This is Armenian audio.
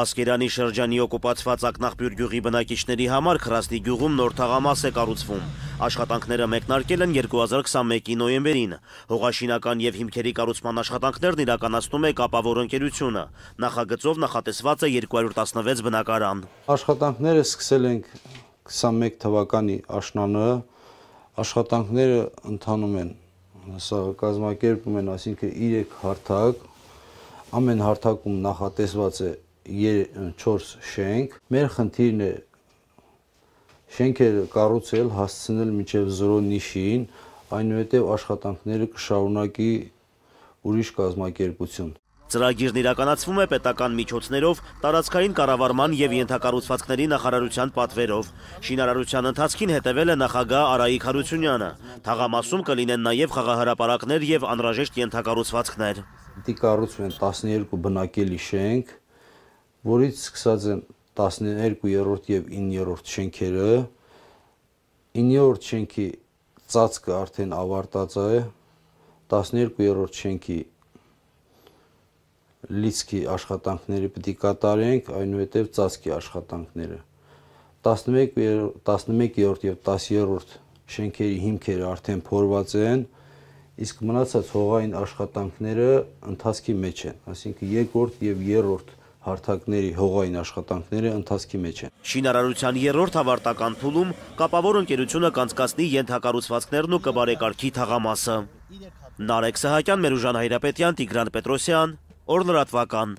Ասկերանի շրջանի օկուպացված ակնաղբյուր գյուղի բնակիչների համար Քրասնի գյուղում նոր թաղամաս է կառուցվում։ Աշխատանքները մեկնարկել են 2021-ի նոյեմբերին։ Հողաշինական եւ հիմքերի կառուցման աշխատանքներն իրականացնում է Կապավոր ընկերությունը։ Նախագծով նախատեսված է 216 բնակարան։ Աշխատանքները սկսել ենք 21 թվականի աշնանը։ Աշխատանքները ընթանում են սա կազմակերպում են, այսինքն 3 հարթակ, ամեն հարթակում նախատեսված է 4 շենք։ Մեր խնդիրն է շենքերը կառուցել, հասցնել մինչև 0 նիշին, այնուհետև աշխատանքները կշարունակի ուրիշ կազմակերպություն։ Ծրագիրն իրականացվում է պետական միջոցներով, տարածքային կառավարման եւ ենթակառուցվածքների նախարարության պատվերով։ Շինարարության ընթացքին հետևել է նախագահ Արայիկ Հարությունյանը։ Թաղամասում կլինեն նաեւ խաղահարապարակներ եւ անհրաժեշտ ենթակառուցվածքներ։ Պետք է կառուցվեն 12 բնակելի շենք, որից սկսած են 12-րդ եւ 9-րդ շենքերը 9-րդ շենքի ծածկը արդեն ավարտած է 12-րդ շենքի լիցքի աշխատանքները պիտի կատարենք, այնուհետև ծածկի աշխատանքները 11 11-րդ եւ 10-րդ շենքերի հիմքերը արդեն փորված են, իսկ մնացած հողային աշխատանքները ընթացքի մեջ են, այսինքն երկրորդ եւ երրորդ հարթակների հողային աշխատանքները ընթացքի մեջ են։ Շինարարության երրորդ ավարտական փուլում կապավոր ընկերությունը կանցկացնի ենթակառուցվածքներն ու կբարեկարգի թաղամասը։ Նարեկ Սահակյան, Մերուժան Հայրապետյան, Տիգրան Պետրոսյան, Օրլրատվական։